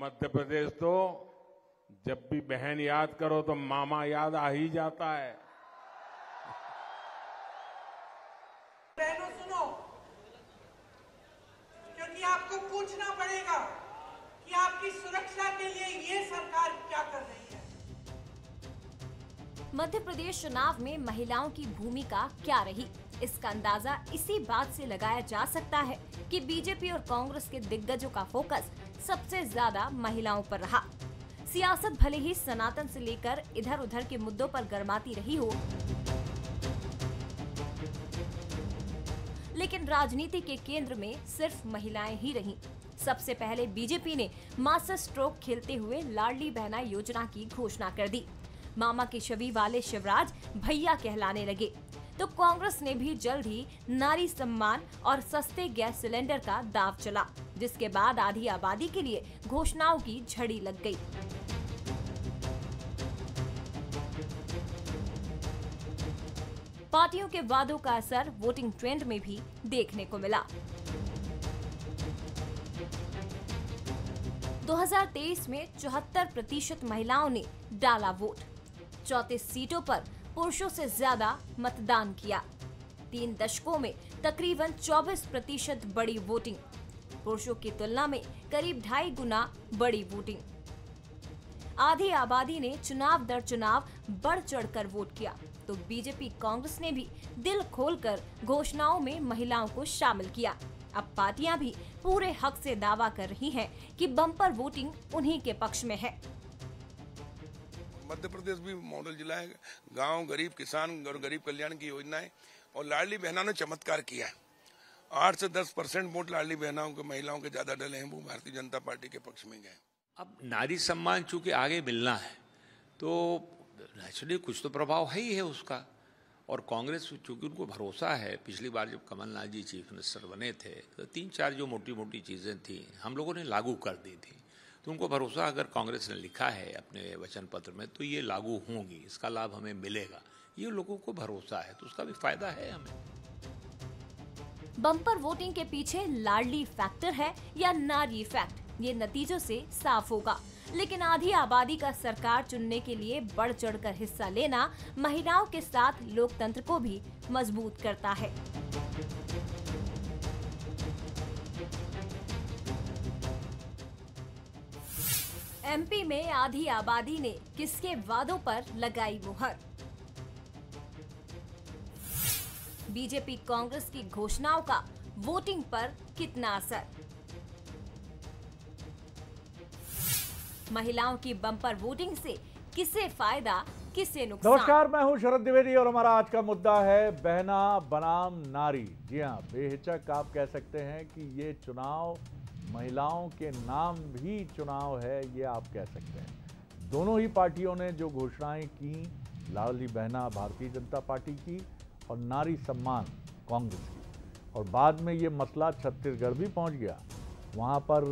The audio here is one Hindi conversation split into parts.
मध्य प्रदेश तो जब भी बहन याद करो तो मामा याद आ ही जाता है बहनों सुनो क्योंकि आपको पूछना पड़ेगा कि आपकी सुरक्षा के लिए ये सरकार क्या कर रही है मध्य प्रदेश चुनाव में महिलाओं की भूमिका क्या रही इसका अंदाजा इसी बात से लगाया जा सकता है कि बीजेपी और कांग्रेस के दिग्गजों का फोकस सबसे ज्यादा महिलाओं पर रहा सियासत भले ही सनातन से लेकर इधर उधर के मुद्दों पर गर्माती रही हो लेकिन राजनीति के केंद्र में सिर्फ महिलाएं ही रहीं। सबसे पहले बीजेपी ने मास्टर स्ट्रोक खेलते हुए लाडली बहना योजना की घोषणा कर दी मामा की छवि वाले शिवराज भैया कहलाने लगे तो कांग्रेस ने भी जल्द ही नारी सम्मान और सस्ते गैस सिलेंडर का दाव चला जिसके बाद आधी आबादी के लिए घोषणाओं की झड़ी लग गई पार्टियों के वादों का असर वोटिंग ट्रेंड में भी देखने को मिला 2023 में चौहत्तर प्रतिशत महिलाओं ने डाला वोट चौतीस सीटों पर पुरुषों से ज्यादा मतदान किया तीन दशकों में तकरीबन 24 प्रतिशत बड़ी वोटिंग पुरुषों की तुलना में करीब ढाई गुना बड़ी वोटिंग आधी आबादी ने चुनाव दर चुनाव बढ़ चढ़कर वोट किया तो बीजेपी कांग्रेस ने भी दिल खोलकर घोषणाओं में महिलाओं को शामिल किया अब पार्टियां भी पूरे हक से दावा कर रही हैं कि बम्पर वोटिंग उन्हीं के पक्ष में है मध्य प्रदेश भी मॉडल जिला है गांव गरीब किसान और गरीब कल्याण की योजनाएं और लाडली बहना ने चमत्कार किया आठ से दस परसेंट वोट लाडली बहनाओं के महिलाओं के ज्यादा डले हैं वो भारतीय जनता पार्टी के पक्ष में गए अब नारी सम्मान चूंकि आगे मिलना है तो नेचुरली कुछ तो प्रभाव है ही है उसका और कांग्रेस चूंकि उनको भरोसा है पिछली बार जब कमलनाथ जी चीफ मिनिस्टर बने थे तो तीन चार जो मोटी मोटी चीज़ें थी हम लोगों ने लागू कर दी थी तो उनको भरोसा अगर कांग्रेस ने लिखा है अपने वचन पत्र में तो ये लागू होंगी इसका लाभ हमें मिलेगा ये लोगों को भरोसा है तो उसका भी फायदा है हमें बम्पर वोटिंग के पीछे लाडली फैक्टर है या नारी फैक्ट ये नतीजों से साफ होगा लेकिन आधी आबादी का सरकार चुनने के लिए बढ़ चढ़ कर हिस्सा लेना महिलाओं के साथ लोकतंत्र को भी मजबूत करता है एमपी में आधी आबादी ने किसके वादों पर लगाई मुहर बीजेपी कांग्रेस की घोषणाओं का वोटिंग पर कितना असर महिलाओं की बम्पर वोटिंग से किसे फायदा किसे नुकसान नमस्कार मैं हूं शरद द्विवेदी और हमारा आज का मुद्दा है बहना बनाम नारी जी हां बेहिचक आप कह सकते हैं कि ये चुनाव महिलाओं के नाम भी चुनाव है ये आप कह सकते हैं दोनों ही पार्टियों ने जो घोषणाएं की लाली बहना भारतीय जनता पार्टी की और नारी सम्मान कांग्रेस की और बाद में ये मसला छत्तीसगढ़ भी पहुंच गया वहाँ पर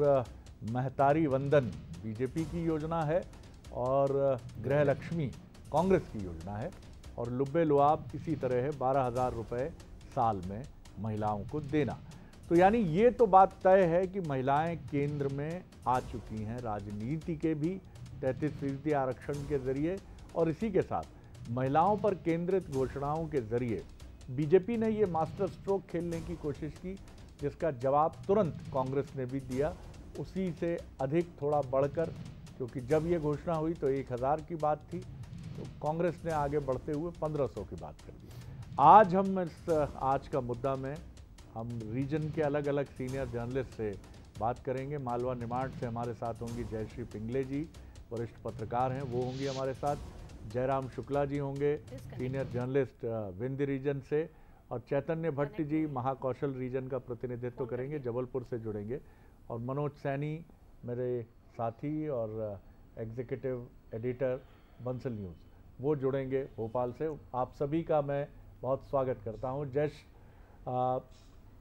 महतारी वंदन बीजेपी की योजना है और गृह लक्ष्मी कांग्रेस की योजना है और लुब्बे लुआब इसी तरह है बारह हज़ार रुपये साल में महिलाओं को देना तो यानी ये तो बात तय है कि महिलाएं केंद्र में आ चुकी हैं राजनीति के भी तैतीस फीसदी आरक्षण के जरिए और इसी के साथ महिलाओं पर केंद्रित घोषणाओं के जरिए बीजेपी ने ये मास्टर स्ट्रोक खेलने की कोशिश की जिसका जवाब तुरंत कांग्रेस ने भी दिया उसी से अधिक थोड़ा बढ़कर क्योंकि जब ये घोषणा हुई तो एक हज़ार की बात थी तो कांग्रेस ने आगे बढ़ते हुए पंद्रह सौ की बात कर दी आज हम इस आज का मुद्दा में हम रीजन के अलग अलग सीनियर जर्नलिस्ट से बात करेंगे मालवा निमाड़ से हमारे साथ होंगी जयश्री पिंगले जी वरिष्ठ पत्रकार हैं वो होंगी हमारे साथ जयराम शुक्ला जी होंगे सीनियर जर्नलिस्ट विंध्य रीजन से और चैतन्य भट्ट जी महाकौशल रीजन का प्रतिनिधित्व करेंगे जबलपुर से जुड़ेंगे और मनोज सैनी मेरे साथी और एग्जीक्यूटिव एडिटर बंसल न्यूज़ वो जुड़ेंगे भोपाल से आप सभी का मैं बहुत स्वागत करता हूँ जश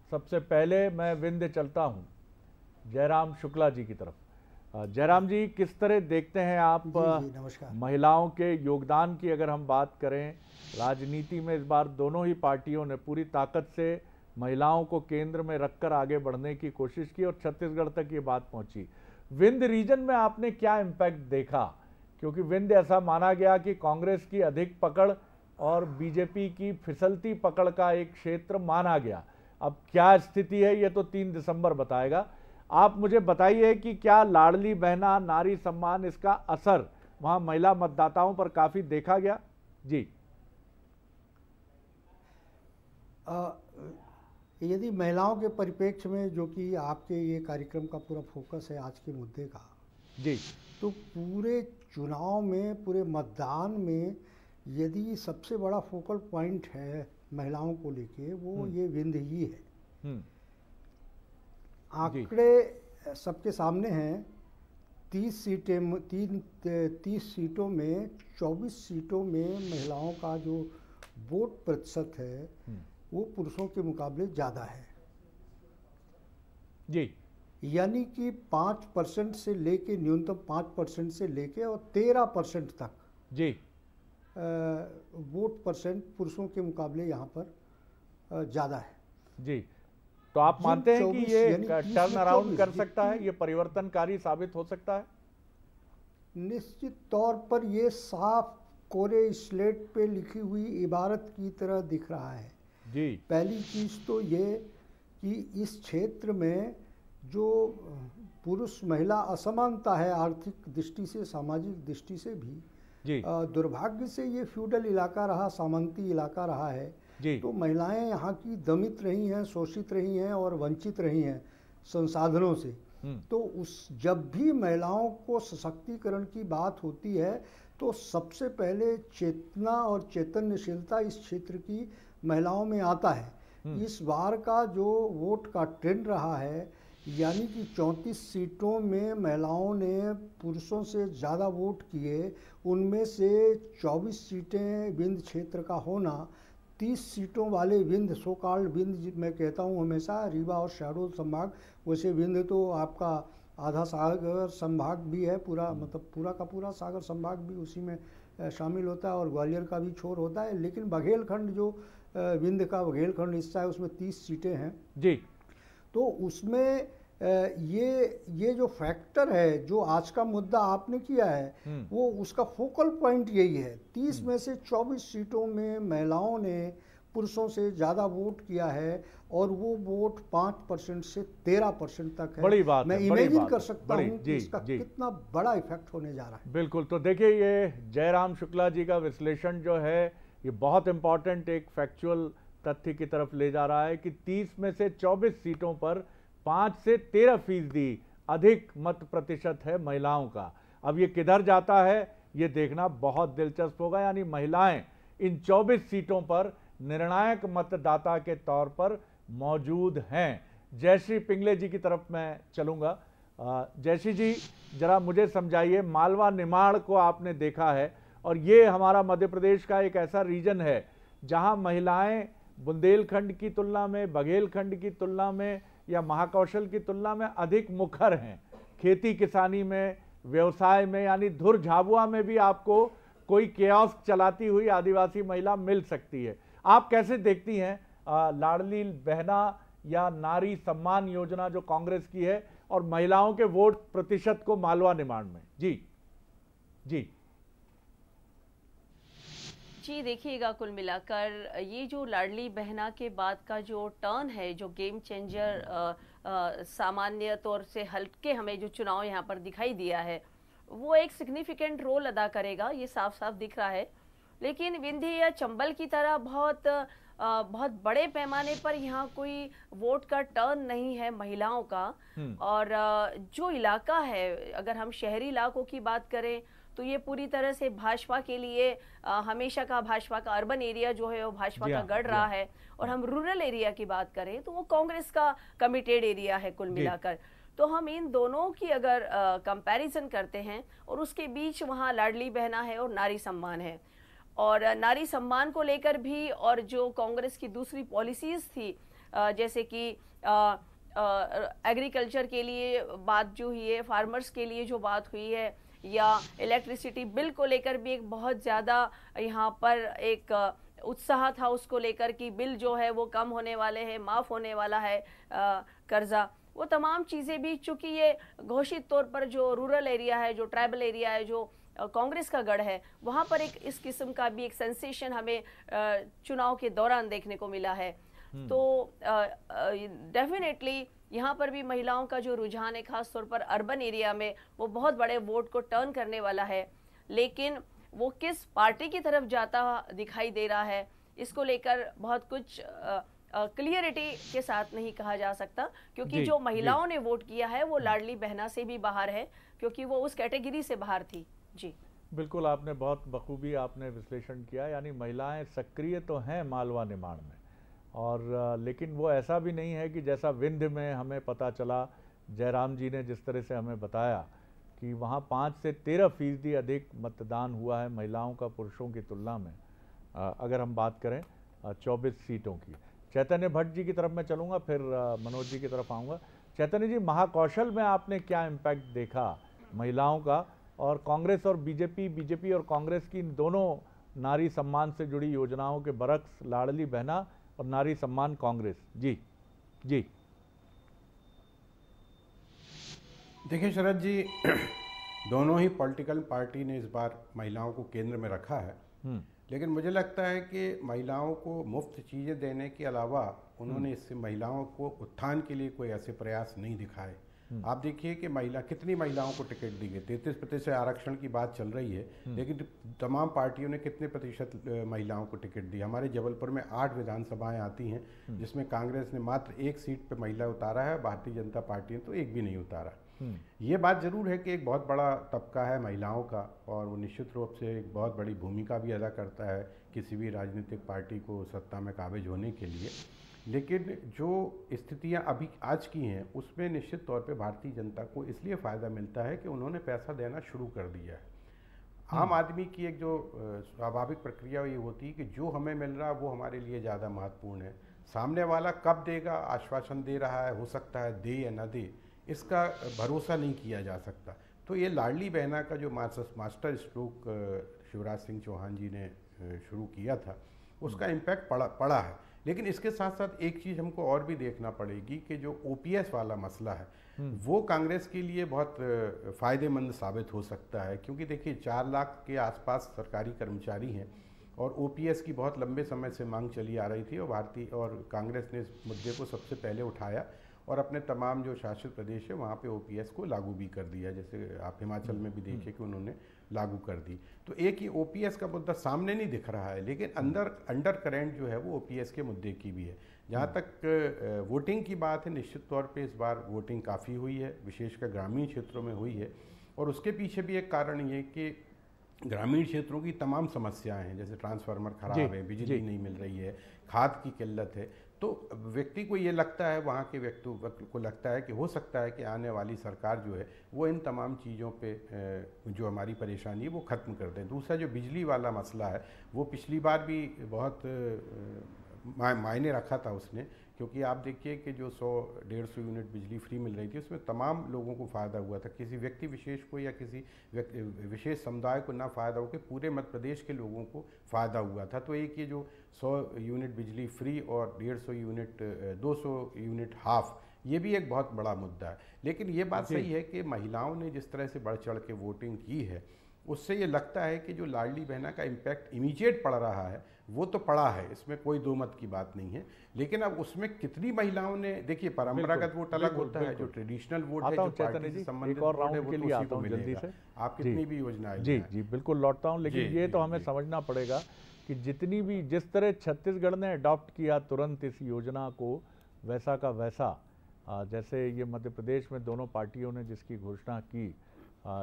सबसे पहले मैं विंध्य चलता हूँ जयराम शुक्ला जी की तरफ जयराम जी किस तरह देखते हैं आप जी, जी, महिलाओं के योगदान की अगर हम बात करें राजनीति में इस बार दोनों ही पार्टियों ने पूरी ताकत से महिलाओं को केंद्र में रखकर आगे बढ़ने की कोशिश की और छत्तीसगढ़ तक ये बात पहुंची विंध्य रीजन में आपने क्या इम्पैक्ट देखा क्योंकि विंध्य ऐसा माना गया कि कांग्रेस की अधिक पकड़ और बीजेपी की फिसलती पकड़ का एक क्षेत्र माना गया अब क्या स्थिति है ये तो तीन दिसंबर बताएगा आप मुझे बताइए कि क्या लाडली बहना नारी सम्मान इसका असर वहाँ महिला मतदाताओं पर काफ़ी देखा गया जी आ, यदि महिलाओं के परिप्रेक्ष्य में जो कि आपके ये कार्यक्रम का पूरा फोकस है आज के मुद्दे का जी तो पूरे चुनाव में पूरे मतदान में यदि सबसे बड़ा फोकल पॉइंट है महिलाओं को लेके वो हम्म। ये विंध ही है हम्म। आंकड़े सबके सामने हैं तीस सीटें तीन तीस सीटों में चौबीस सीटों में महिलाओं का जो वोट प्रतिशत है हम्म। वो पुरुषों के मुकाबले ज़्यादा है जी यानी कि पाँच परसेंट से लेके न्यूनतम पाँच परसेंट से लेके और तेरह परसेंट तक जी वोट परसेंट पुरुषों के मुकाबले यहाँ पर ज़्यादा है जी तो आप मानते हैं कि ये टर्न अराउंड कर सकता है ये परिवर्तनकारी साबित हो सकता है निश्चित तौर पर ये साफ कोरे स्लेट पे लिखी हुई इबारत की तरह दिख रहा है जी पहली चीज़ तो ये कि इस क्षेत्र में जो पुरुष महिला असमानता है आर्थिक दृष्टि से सामाजिक दृष्टि से भी जी दुर्भाग्य से ये फ्यूडल इलाका रहा सामंती इलाका रहा है जी तो महिलाएं यहाँ की दमित रही हैं शोषित रही हैं और वंचित रही हैं संसाधनों से हम्म। तो उस जब भी महिलाओं को सशक्तिकरण की बात होती है तो सबसे पहले चेतना और चैतन्यशीलता इस क्षेत्र की महिलाओं में आता है हम्म। इस बार का जो वोट का ट्रेंड रहा है यानी कि 34 सीटों में महिलाओं ने पुरुषों से ज़्यादा वोट किए उनमें से 24 सीटें विंध्य क्षेत्र का होना 30 सीटों वाले विंध्य सो कॉल्ड विंध्य मैं कहता हूँ हमेशा रीवा और शहडोल संभाग वैसे विंध्य तो आपका आधा सागर संभाग भी है पूरा हम्म। मतलब पूरा का पूरा सागर संभाग भी उसी में शामिल होता है और ग्वालियर का भी छोर होता है लेकिन बघेलखंड जो विंध्य का बघेलखंड हिस्सा है उसमें तीस सीटें हैं जी तो उसमें ये ये जो फैक्टर है जो आज का मुद्दा आपने किया है हम्म। वो उसका फोकल पॉइंट यही है तीस हम्म। में से चौबीस सीटों में महिलाओं ने पुरुषों से ज़्यादा वोट किया है और वो वोट पाँच परसेंट से तेरह परसेंट तक है बड़ी बात मैं इमेजिन कर सकता हूँ इसका जी। कितना बड़ा इफेक्ट होने जा रहा है बिल्कुल तो देखिए ये जयराम शुक्ला जी का विश्लेषण जो है ये बहुत इंपॉर्टेंट एक फैक्चुअल तथ्य की तरफ ले जा रहा है कि 30 में से 24 सीटों पर 5 से 13 फीसदी अधिक मत प्रतिशत है महिलाओं का अब ये किधर जाता है ये देखना बहुत दिलचस्प होगा यानी महिलाएं इन 24 सीटों पर निर्णायक मतदाता के तौर पर मौजूद हैं जयश्री पिंगले जी की तरफ मैं चलूँगा जयश्री जी जरा मुझे समझाइए मालवा निमाड़ को आपने देखा है और ये हमारा मध्य प्रदेश का एक ऐसा रीजन है जहां महिलाएं बुंदेलखंड की तुलना में बघेलखंड की तुलना में या महाकौशल की तुलना में अधिक मुखर हैं खेती किसानी में व्यवसाय में यानी धुर झाबुआ में भी आपको कोई केस चलाती हुई आदिवासी महिला मिल सकती है आप कैसे देखती हैं लाडली बहना या नारी सम्मान योजना जो कांग्रेस की है और महिलाओं के वोट प्रतिशत को मालवा निर्माण में जी जी जी देखिएगा कुल मिलाकर ये जो लाडली बहना के बाद का जो टर्न है जो गेम चेंजर सामान्य तौर से हल्के हमें जो चुनाव यहाँ पर दिखाई दिया है वो एक सिग्निफिकेंट रोल अदा करेगा ये साफ साफ दिख रहा है लेकिन विंध्य या चंबल की तरह बहुत आ, बहुत बड़े पैमाने पर यहाँ कोई वोट का टर्न नहीं है महिलाओं का हम्म। और आ, जो इलाका है अगर हम शहरी इलाकों की बात करें तो ये पूरी तरह से भाजपा के लिए आ, हमेशा का भाजपा का अर्बन एरिया जो है वो भाजपा का हाँ, गढ़ रहा हाँ। है और हम रूरल एरिया की बात करें तो वो कांग्रेस का कमिटेड एरिया है कुल मिलाकर तो हम इन दोनों की अगर कंपैरिजन करते हैं और उसके बीच वहाँ लाडली बहना है और नारी सम्मान है और नारी सम्मान को लेकर भी और जो कांग्रेस की दूसरी पॉलिसीज़ थी आ, जैसे कि एग्रीकल्चर के लिए बात जो हुई है फार्मर्स के लिए जो बात हुई है या इलेक्ट्रिसिटी बिल को लेकर भी एक बहुत ज़्यादा यहाँ पर एक उत्साह था उसको लेकर कि बिल जो है वो कम होने वाले हैं माफ़ होने वाला है कर्ज़ा वो तमाम चीज़ें भी चूँकि ये घोषित तौर पर जो रूरल एरिया है जो ट्राइबल एरिया है जो कांग्रेस का गढ़ है वहाँ पर एक इस किस्म का भी एक सेंसेशन हमें चुनाव के दौरान देखने को मिला है हम्म। तो डेफिनेटली यहाँ पर भी महिलाओं का जो रुझान है खासतौर पर अर्बन एरिया में वो बहुत बड़े वोट को टर्न करने वाला है लेकिन वो किस पार्टी की तरफ जाता दिखाई दे रहा है इसको लेकर बहुत कुछ क्लियरिटी के साथ नहीं कहा जा सकता क्योंकि जो महिलाओं ने वोट किया है वो लाडली बहना से भी बाहर है क्योंकि वो उस कैटेगरी से बाहर थी जी बिल्कुल आपने बहुत बखूबी आपने विश्लेषण किया यानी महिलाएं सक्रिय तो हैं मालवा निर्माण में और लेकिन वो ऐसा भी नहीं है कि जैसा विंध्य में हमें पता चला जयराम जी ने जिस तरह से हमें बताया कि वहाँ पाँच से तेरह फीसदी अधिक मतदान हुआ है महिलाओं का पुरुषों की तुलना में अगर हम बात करें चौबीस सीटों की चैतन्य भट्ट जी की तरफ मैं चलूँगा फिर मनोज जी की तरफ आऊँगा चैतन्य जी महाकौशल में आपने क्या इम्पैक्ट देखा महिलाओं का और कांग्रेस और बीजेपी बीजेपी और कांग्रेस की इन दोनों नारी सम्मान से जुड़ी योजनाओं के बरक्स लाडली बहना और नारी सम्मान कांग्रेस जी जी देखिए शरद जी दोनों ही पॉलिटिकल पार्टी ने इस बार महिलाओं को केंद्र में रखा है हम्म। लेकिन मुझे लगता है कि महिलाओं को मुफ्त चीज़ें देने के अलावा उन्होंने हम्म। इससे महिलाओं को उत्थान के लिए कोई ऐसे प्रयास नहीं दिखाए हम्म। आप देखिए कि महिला कितनी महिलाओं को टिकट दी गई तैतीस प्रतिशत आरक्षण की बात चल रही है हम्म। लेकिन तमाम पार्टियों ने कितने प्रतिशत महिलाओं को टिकट दी हमारे जबलपुर में आठ विधानसभाएं आती हैं हम्म। जिसमें कांग्रेस ने मात्र एक सीट पर महिला उतारा है भारतीय जनता पार्टी ने तो एक भी नहीं उतारा ये बात ज़रूर है कि एक बहुत बड़ा तबका है महिलाओं का और वो निश्चित रूप से एक बहुत बड़ी भूमिका भी अदा करता है किसी भी राजनीतिक पार्टी को सत्ता में काबिज होने के लिए लेकिन जो स्थितियां अभी आज की हैं उसमें निश्चित तौर पे भारतीय जनता को इसलिए फ़ायदा मिलता है कि उन्होंने पैसा देना शुरू कर दिया है हम्म। आम आदमी की एक जो स्वाभाविक प्रक्रिया ये होती है कि जो हमें मिल रहा है वो हमारे लिए ज़्यादा महत्वपूर्ण है सामने वाला कब देगा आश्वासन दे रहा है हो सकता है दे या ना दे इसका भरोसा नहीं किया जा सकता तो ये लाडली बहना का जो मास्टर स्ट्रोक शिवराज सिंह चौहान जी ने शुरू किया था उसका इम्पैक्ट हम्म। पड़ा पड़ा है लेकिन इसके साथ साथ एक चीज़ हमको और भी देखना पड़ेगी कि जो ओ वाला मसला है हम्म। वो कांग्रेस के लिए बहुत फ़ायदेमंद साबित हो सकता है क्योंकि देखिए चार लाख के आसपास सरकारी कर्मचारी हैं और ओ की बहुत लंबे समय से मांग चली आ रही थी और भारतीय और कांग्रेस ने इस मुद्दे को सबसे पहले उठाया और अपने तमाम जो शासित प्रदेश है वहाँ पे ओपीएस को लागू भी कर दिया जैसे आप हिमाचल में भी हम्म, देखिए हम्म। कि उन्होंने लागू कर दी तो एक ही ओपीएस का मुद्दा सामने नहीं दिख रहा है लेकिन हम्म। अंदर अंडर करेंट जो है वो ओपीएस के मुद्दे की भी है जहाँ तक वोटिंग की बात है निश्चित तौर पर इस बार वोटिंग काफ़ी हुई है विशेषकर ग्रामीण क्षेत्रों में हुई है और उसके पीछे भी एक कारण ये कि ग्रामीण क्षेत्रों की तमाम समस्याएं हैं जैसे ट्रांसफार्मर खराब है बिजली नहीं मिल रही है खाद की किल्लत है तो व्यक्ति को ये लगता है वहाँ के व्यक्ति को लगता है कि हो सकता है कि आने वाली सरकार जो है वो इन तमाम चीज़ों पे जो हमारी परेशानी है वो ख़त्म कर दें दूसरा जो बिजली वाला मसला है वो पिछली बार भी बहुत मायने रखा था उसने क्योंकि आप देखिए कि जो 100 डेढ़ सौ यूनिट बिजली फ्री मिल रही थी उसमें तमाम लोगों को फ़ायदा हुआ था किसी व्यक्ति विशेष को या किसी विशेष समुदाय को ना फ़ायदा हो के पूरे मध्य प्रदेश के लोगों को फ़ायदा हुआ था तो एक ये जो 100 यूनिट बिजली फ्री और डेढ़ सौ यूनिट 200 यूनिट हाफ़ ये भी एक बहुत बड़ा मुद्दा है लेकिन ये बात सही है कि महिलाओं ने जिस तरह से बढ़ चढ़ के वोटिंग की है उससे ये लगता है कि जो लाडली बहना का इम्पैक्ट इमीजिएट पड़ रहा है वो तो पड़ा है इसमें कोई दो मत की बात नहीं है लेकिन अब उसमें कितनी महिलाओं ने देखिए परंपरागत वोट अलग होता है जो ट्रेडिशनल वोट है जो पार्टी से संबंधित वोट के लिए तो आता हूं जल्दी से आप कितनी भी योजनाएं जी जी बिल्कुल लौटता हूं लेकिन ये तो हमें समझना पड़ेगा कि जितनी भी जिस तरह छत्तीसगढ़ ने अडॉप्ट किया तुरंत इस योजना को वैसा का वैसा जैसे ये मध्य प्रदेश में दोनों पार्टियों ने जिसकी घोषणा की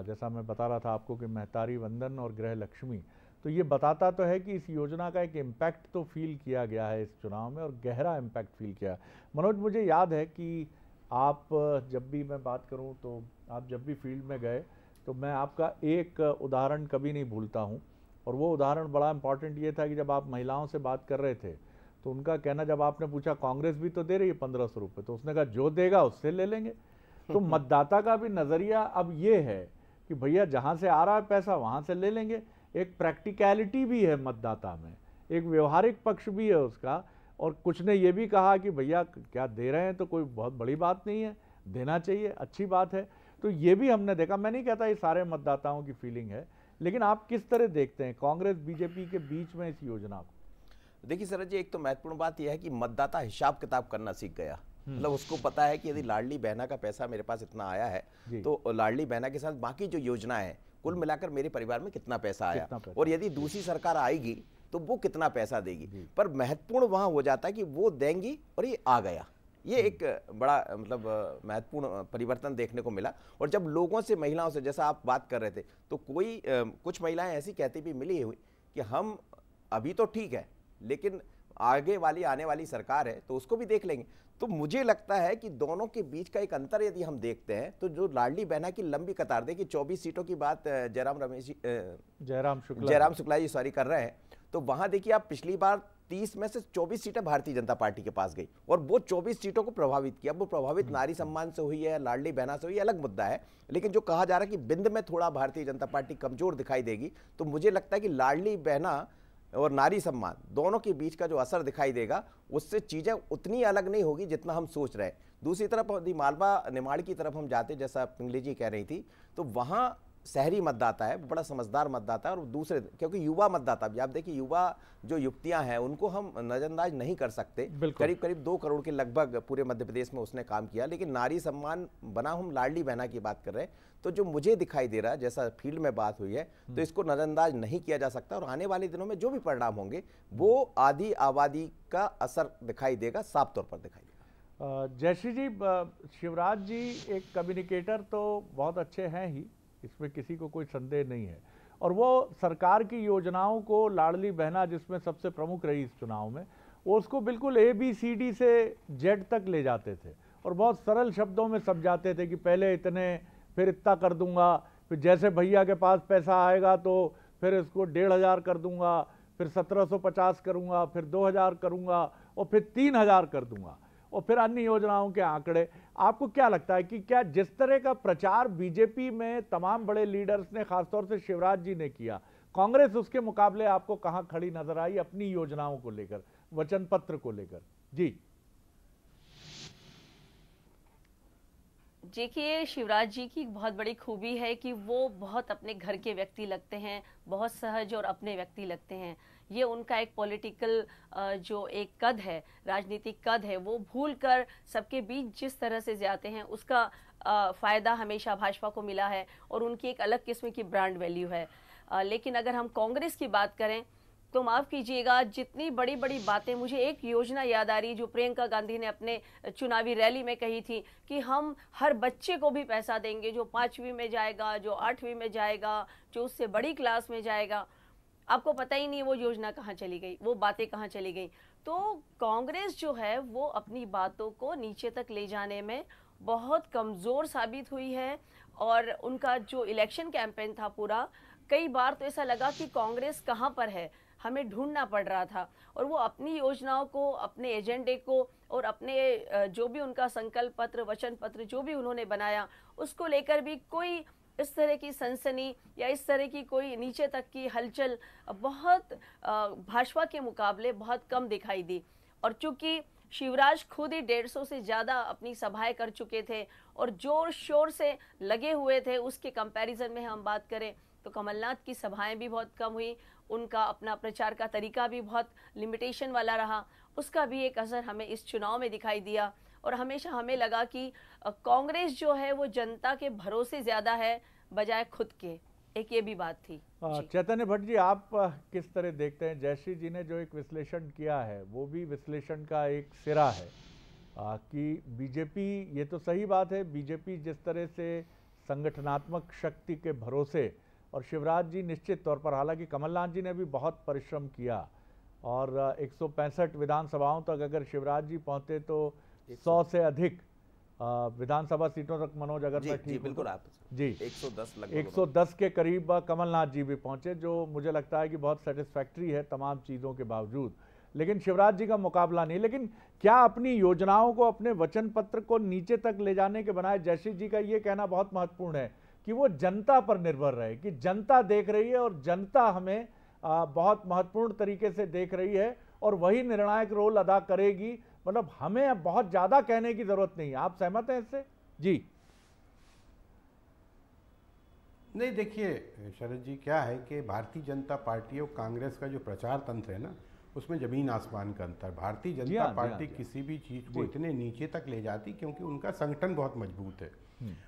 जैसा मैं बता रहा था आपको कि महतारी वंदन और गृह लक्ष्मी तो ये बताता तो है कि इस योजना का एक इम्पैक्ट तो फील किया गया है इस चुनाव में और गहरा इम्पैक्ट फील किया मनोज मुझे याद है कि आप जब भी मैं बात करूं तो आप जब भी फील्ड में गए तो मैं आपका एक उदाहरण कभी नहीं भूलता हूं और वो उदाहरण बड़ा इम्पॉर्टेंट ये था कि जब आप महिलाओं से बात कर रहे थे तो उनका कहना जब आपने पूछा कांग्रेस भी तो दे रही है पंद्रह सौ रुपये तो उसने कहा जो देगा उससे ले लेंगे तो मतदाता का भी नज़रिया अब ये है कि भैया जहाँ से आ रहा है पैसा वहाँ से ले लेंगे एक प्रैक्टिकलिटी भी है मतदाता में एक व्यवहारिक पक्ष भी है उसका और कुछ ने ये भी कहा कि भैया क्या दे रहे हैं तो कोई बहुत बड़ी बात नहीं है देना चाहिए अच्छी बात है तो ये भी हमने देखा मैं नहीं कहता ये सारे मतदाताओं की फीलिंग है लेकिन आप किस तरह देखते हैं कांग्रेस बीजेपी के बीच में इस योजना को देखिए सर जी एक तो महत्वपूर्ण बात यह है कि मतदाता हिसाब किताब करना सीख गया हम्म। मतलब उसको पता है कि यदि लाडली बहना का पैसा मेरे पास इतना आया है तो लाडली बहना के साथ बाकी जो योजना है कुल मिलाकर मेरे परिवार में कितना पैसा आया कितना पैसा और यदि दूसरी सरकार आएगी तो वो कितना पैसा देगी पर महत्वपूर्ण वहाँ हो जाता है कि वो देंगी और ये आ गया ये एक बड़ा मतलब महत्वपूर्ण परिवर्तन देखने को मिला और जब लोगों से महिलाओं से जैसा आप बात कर रहे थे तो कोई कुछ महिलाएं ऐसी कहती भी मिली हुई कि हम अभी तो ठीक है लेकिन आगे वाली आने वाली सरकार है तो उसको भी देख लेंगे तो मुझे लगता है कि दोनों के बीच का एक अंतर यदि हम देखते हैं तो जो लाडली बहना की लंबी कतार देखिए चौबीस सीटों की बात जयराम रमेश जी जयराम शुक्ला जयराम शुक्ला जी सॉरी कर रहे हैं तो वहां देखिए आप पिछली बार 30 में से 24 सीटें भारतीय जनता पार्टी के पास गई और वो 24 सीटों को प्रभावित किया वो प्रभावित हम्म। नारी सम्मान से हुई है लाडली बहना से हुई अलग मुद्दा है लेकिन जो कहा जा रहा है कि बिंद में थोड़ा भारतीय जनता पार्टी कमजोर दिखाई देगी तो मुझे लगता है कि लाडली बहना और नारी सम्मान दोनों के बीच का जो असर दिखाई देगा उससे चीज़ें उतनी अलग नहीं होगी जितना हम सोच रहे हैं दूसरी तरफ यदि मालवा निमाड़ की तरफ हम जाते जैसा पिंगली जी कह रही थी तो वहाँ शहरी मतदाता है वो बड़ा समझदार मतदाता है और दूसरे क्योंकि युवा मतदाता भी आप देखिए युवा जो युक्तियां हैं उनको हम नज़रअंदाज नहीं कर सकते करीब करीब दो करोड़ के लगभग पूरे मध्य प्रदेश में उसने काम किया लेकिन नारी सम्मान बना हम लाडली बहना की बात कर रहे हैं तो जो मुझे दिखाई दे रहा है जैसा फील्ड में बात हुई है तो हम्म। इसको नज़रअंदाज नहीं किया जा सकता और आने वाले दिनों में जो भी परिणाम होंगे वो आधी आबादी का असर दिखाई देगा साफ तौर पर दिखाई देगा जयश्री जी शिवराज जी एक कम्युनिकेटर तो बहुत अच्छे हैं ही इसमें किसी को कोई संदेह नहीं है और वो सरकार की योजनाओं को लाडली बहना जिसमें सबसे प्रमुख रही इस चुनाव में वो उसको बिल्कुल ए बी सी डी से जेड तक ले जाते थे और बहुत सरल शब्दों में समझाते थे कि पहले इतने फिर इतना कर दूंगा फिर जैसे भैया के पास पैसा आएगा तो फिर इसको डेढ़ हज़ार कर दूंगा फिर सत्रह सौ पचास करूँगा फिर दो हज़ार करूँगा और फिर तीन हज़ार कर दूंगा और फिर अन्य योजनाओं के आंकड़े आपको क्या लगता है कि क्या जिस तरह का प्रचार बीजेपी में तमाम बड़े लीडर्स ने खासतौर से शिवराज जी ने किया कांग्रेस उसके मुकाबले आपको कहाँ खड़ी नजर आई अपनी योजनाओं को लेकर वचन पत्र को लेकर जी जेके शिवराज जी की बहुत बड़ी खूबी है कि वो बहुत अपने घर के व्यक्ति लगते हैं बहुत सहज और अपने व्यक्ति लगते हैं ये उनका एक पॉलिटिकल जो एक कद है राजनीतिक कद है वो भूल कर सबके बीच जिस तरह से जाते हैं उसका फ़ायदा हमेशा भाजपा को मिला है और उनकी एक अलग किस्म की ब्रांड वैल्यू है लेकिन अगर हम कांग्रेस की बात करें तो माफ़ कीजिएगा जितनी बड़ी बड़ी बातें मुझे एक योजना याद आ रही जो प्रियंका गांधी ने अपने चुनावी रैली में कही थी कि हम हर बच्चे को भी पैसा देंगे जो पाँचवीं में जाएगा जो आठवीं में जाएगा जो उससे बड़ी क्लास में जाएगा आपको पता ही नहीं वो योजना कहाँ चली गई वो बातें कहाँ चली गई तो कांग्रेस जो है वो अपनी बातों को नीचे तक ले जाने में बहुत कमज़ोर साबित हुई है और उनका जो इलेक्शन कैंपेन था पूरा कई बार तो ऐसा लगा कि कांग्रेस कहाँ पर है हमें ढूंढना पड़ रहा था और वो अपनी योजनाओं को अपने एजेंडे को और अपने जो भी उनका संकल्प पत्र वचन पत्र जो भी उन्होंने बनाया उसको लेकर भी कोई इस तरह की सनसनी या इस तरह की कोई नीचे तक की हलचल बहुत भाजपा के मुकाबले बहुत कम दिखाई दी और चूंकि शिवराज खुद ही डेढ़ सौ से ज़्यादा अपनी सभाएं कर चुके थे और जोर शोर से लगे हुए थे उसके कंपैरिजन में हम बात करें तो कमलनाथ की सभाएं भी बहुत कम हुई उनका अपना प्रचार का तरीका भी बहुत लिमिटेशन वाला रहा उसका भी एक असर हमें इस चुनाव में दिखाई दिया और हमेशा हमें लगा कि कांग्रेस जो है वो जनता के भरोसे ज़्यादा है बजाय खुद के एक ये भी बात थी हाँ, चैतन्य भट्ट जी आप किस तरह देखते हैं जयश्री जी ने जो एक विश्लेषण किया है वो भी विश्लेषण का एक सिरा है आ, कि बीजेपी ये तो सही बात है बीजेपी जिस तरह से संगठनात्मक शक्ति के भरोसे और शिवराज जी निश्चित तौर पर हालांकि कमलनाथ जी ने भी बहुत परिश्रम किया और एक विधानसभाओं तक अगर शिवराज जी पहुंचे तो सौ से अधिक विधानसभा सीटों तक मनोज अगर जी, जी बिल्कुल आप जी 110 सौ 110 के करीब कमलनाथ जी भी पहुंचे जो मुझे लगता है कि बहुत सेटिस्फैक्ट्री है तमाम चीज़ों के बावजूद लेकिन शिवराज जी का मुकाबला नहीं लेकिन क्या अपनी योजनाओं को अपने वचन पत्र को नीचे तक ले जाने के बनाए जयश्री जी का ये कहना बहुत महत्वपूर्ण है कि वो जनता पर निर्भर रहे कि जनता देख रही है और जनता हमें बहुत महत्वपूर्ण तरीके से देख रही है और वही निर्णायक रोल अदा करेगी मतलब हमें अब बहुत ज़्यादा कहने की ज़रूरत नहीं आप सहमत हैं इससे जी नहीं देखिए शरद जी क्या है कि भारतीय जनता पार्टी और कांग्रेस का जो प्रचार तंत्र है ना उसमें जमीन आसमान का अंतर भारतीय जनता हाँ, हाँ, पार्टी हाँ। किसी भी चीज़ को इतने नीचे तक ले जाती क्योंकि उनका संगठन बहुत मजबूत है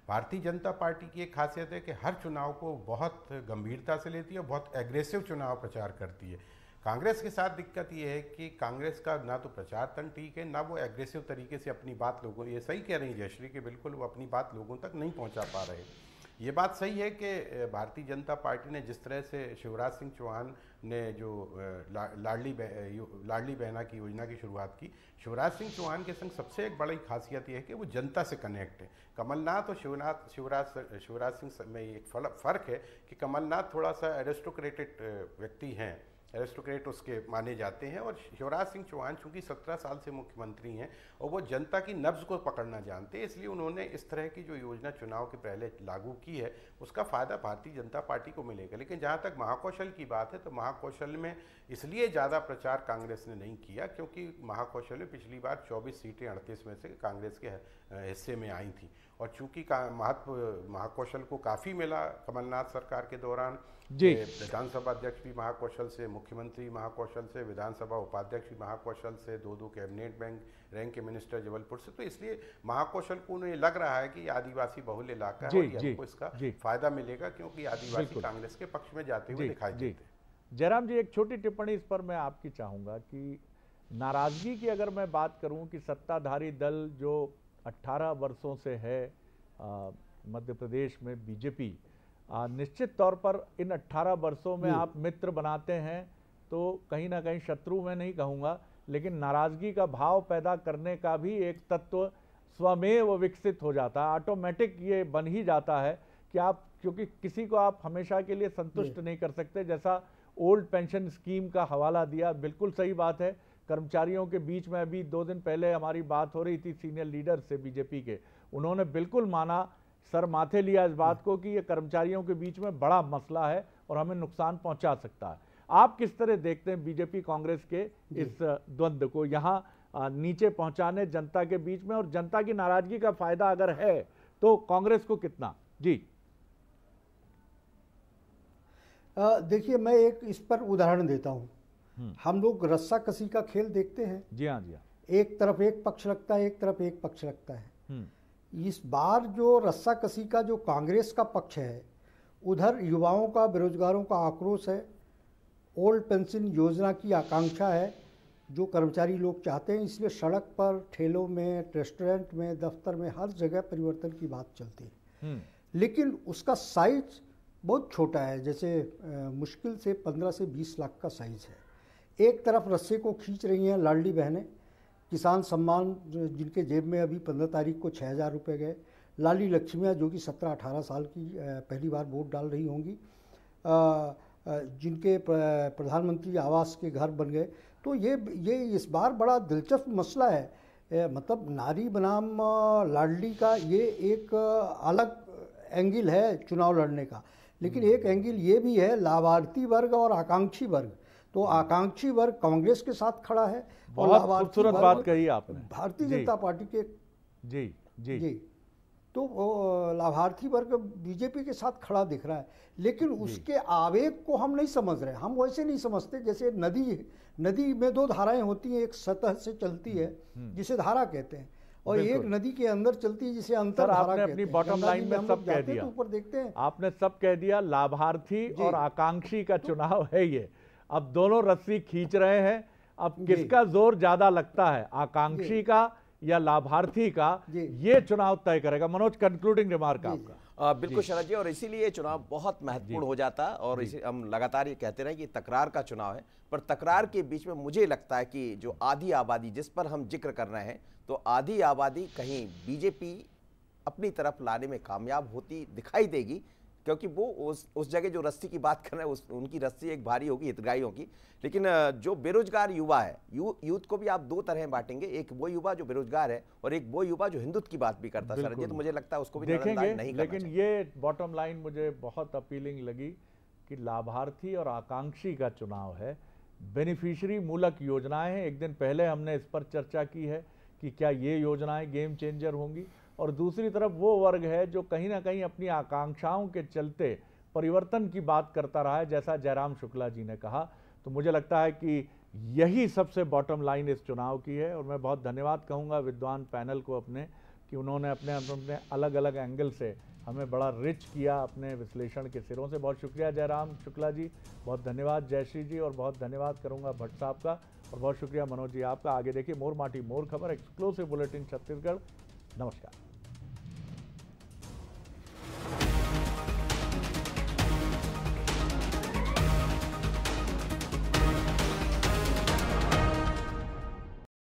भारतीय जनता पार्टी की एक खासियत है कि हर चुनाव को बहुत गंभीरता से लेती है और बहुत एग्रेसिव चुनाव प्रचार करती है कांग्रेस के साथ दिक्कत ये है कि कांग्रेस का ना तो प्रचार तन ठीक है ना वो एग्रेसिव तरीके से अपनी बात लोगों ये सही कह रही है जयश्री कि बिल्कुल वो अपनी बात लोगों तक नहीं पहुंचा पा रहे ये बात सही है कि भारतीय जनता पार्टी ने जिस तरह से शिवराज सिंह चौहान ने जो ला, लाडली बह, लाडली बहना की योजना की शुरुआत की शिवराज सिंह चौहान के संग सबसे एक बड़ी खासियत यह है कि वो जनता से कनेक्ट है कमलनाथ और शिवनाथ शिवराज शिवराज सिंह में एक फ़र्क है कि कमलनाथ थोड़ा सा एरिस्टोक्रेटेड व्यक्ति हैं एरिस्टोक्रेट उसके माने जाते हैं और शिवराज सिंह चौहान चूंकि सत्रह साल से मुख्यमंत्री हैं और वो जनता की नब्ज को पकड़ना जानते हैं इसलिए उन्होंने इस तरह की जो योजना चुनाव के पहले लागू की है उसका फ़ायदा भारतीय जनता पार्टी को मिलेगा लेकिन जहाँ तक महाकौशल की बात है तो महाकौशल में इसलिए ज़्यादा प्रचार कांग्रेस ने नहीं किया क्योंकि महाकौशल में पिछली बार चौबीस सीटें अड़तीस में से कांग्रेस के हिस्से में आई थी और चूँकि महत्व महाकौशल को काफ़ी मिला कमलनाथ सरकार के दौरान जी विधानसभा अध्यक्ष भी महाकौशल से मुख्यमंत्री महाकौशल से विधानसभा उपाध्यक्ष भी महाकौशल से दो दो कैबिनेट बैंक रैंक के मिनिस्टर जबलपुर से तो इसलिए महाकौशल को उन्हें लग रहा है कि आदिवासी बहुल इलाका है और हमको इसका फायदा मिलेगा क्योंकि आदिवासी कांग्रेस के पक्ष में जाते हुए दिखाई देते जयराम जी एक छोटी टिप्पणी इस पर मैं आपकी चाहूंगा कि नाराज़गी की अगर मैं बात करूँ कि सत्ताधारी दल जो 18 वर्षों से है मध्य प्रदेश में बीजेपी निश्चित तौर पर इन 18 वर्षों में आप मित्र बनाते हैं तो कहीं ना कहीं शत्रु मैं नहीं कहूँगा लेकिन नाराज़गी का भाव पैदा करने का भी एक तत्व स्वमेव विकसित हो जाता है ऑटोमेटिक ये बन ही जाता है कि आप क्योंकि किसी को आप हमेशा के लिए संतुष्ट नहीं कर सकते जैसा ओल्ड पेंशन स्कीम का हवाला दिया बिल्कुल सही बात है कर्मचारियों के बीच में अभी दो दिन पहले हमारी बात हो रही थी सीनियर लीडर से बीजेपी के उन्होंने बिल्कुल माना सर माथे लिया इस बात को कि ये कर्मचारियों के बीच में बड़ा मसला है और हमें नुकसान पहुंचा सकता है आप किस तरह देखते हैं बीजेपी कांग्रेस के इस द्वंद को यहाँ नीचे पहुंचाने जनता के बीच में और जनता की नाराजगी का फायदा अगर है तो कांग्रेस को कितना जी देखिए मैं एक इस पर उदाहरण देता हूँ हम्म। हम लोग रस्सा कसी का खेल देखते हैं जी हाँ जी हाँ एक तरफ एक पक्ष लगता है एक तरफ एक पक्ष लगता है हम्म। इस बार जो रस्सा कसी का जो कांग्रेस का पक्ष है उधर युवाओं का बेरोजगारों का आक्रोश है ओल्ड पेंशन योजना की आकांक्षा है जो कर्मचारी लोग चाहते हैं इसलिए सड़क पर ठेलों में रेस्टोरेंट में दफ्तर में हर जगह परिवर्तन की बात चलती है हम्म। लेकिन उसका साइज बहुत छोटा है जैसे आ, मुश्किल से पंद्रह से बीस लाख का साइज़ है एक तरफ रस्से को खींच रही हैं लाडली बहनें किसान सम्मान जिनके जेब में अभी पंद्रह तारीख को छः हज़ार रुपये गए लाली लक्ष्मिया जो कि सत्रह अठारह साल की पहली बार वोट डाल रही होंगी जिनके प्रधानमंत्री आवास के घर बन गए तो ये ये इस बार बड़ा दिलचस्प मसला है मतलब नारी बनाम लाडली का ये एक अलग एंगल है चुनाव लड़ने का लेकिन हम्म। एक एंगल ये भी है लाभार्थी वर्ग और आकांक्षी वर्ग तो आकांक्षी वर्ग कांग्रेस के साथ खड़ा है बहुत खूबसूरत बात कही आपने भारतीय जनता पार्टी के जी जी जी तो लाभार्थी वर्ग बीजेपी के साथ खड़ा दिख रहा है लेकिन उसके आवेग को हम नहीं समझ रहे हम वैसे नहीं समझते जैसे नदी नदी में दो धाराएं होती हैं एक सतह से चलती है हम्म। जिसे धारा कहते हैं और एक नदी के अंदर चलती है जिसे अंतर आपने अपनी बॉटम लाइन में सब कह तो दिया ऊपर देखते हैं आपने सब कह दिया लाभार्थी और आकांक्षी का तो चुनाव है ये अब दोनों रस्सी खींच रहे हैं अब किसका जोर ज्यादा लगता है आकांक्षी का या लाभार्थी का ये चुनाव तय करेगा मनोज कंक्लूडिंग रिमार्क आपका आ, बिल्कुल शरद जी और इसीलिए चुनाव बहुत महत्वपूर्ण हो जाता है और इसे हम लगातार ये कहते रहे कि तकरार का चुनाव है पर तकरार के बीच में मुझे लगता है कि जो आधी आबादी जिस पर हम जिक्र कर रहे हैं तो आधी आबादी कहीं बीजेपी अपनी तरफ लाने में कामयाब होती दिखाई देगी क्योंकि वो उस उस जगह जो रस्सी की बात कर रहे हैं उस उनकी रस्सी एक भारी होगी हितग्राही होगी लेकिन जो बेरोजगार युवा है यू, यूथ को भी आप दो तरह बांटेंगे एक वो युवा जो बेरोजगार है और एक वो युवा जो हिंदुत्व की बात भी करता सर तो मुझे लगता है उसको भी देखेंगे नहीं लेकिन ये बॉटम लाइन मुझे बहुत अपीलिंग लगी कि लाभार्थी और आकांक्षी का चुनाव है बेनिफिशरी मूलक योजनाएं हैं एक दिन पहले हमने इस पर चर्चा की है कि क्या ये योजनाएं गेम चेंजर होंगी और दूसरी तरफ वो वर्ग है जो कहीं ना कहीं अपनी आकांक्षाओं के चलते परिवर्तन की बात करता रहा है जैसा जयराम शुक्ला जी ने कहा तो मुझे लगता है कि यही सबसे बॉटम लाइन इस चुनाव की है और मैं बहुत धन्यवाद कहूँगा विद्वान पैनल को अपने कि उन्होंने अपने अपने अलग अलग एंगल से हमें बड़ा रिच किया अपने विश्लेषण के सिरों से बहुत शुक्रिया जयराम शुक्ला जी बहुत धन्यवाद जयश्री जी और बहुत धन्यवाद करूँगा भट्ट साहब का और बहुत शुक्रिया मनोज जी आपका आगे देखिए मोर माटी मोर खबर एक्सक्लूसिव बुलेटिन छत्तीसगढ़ नमस्कार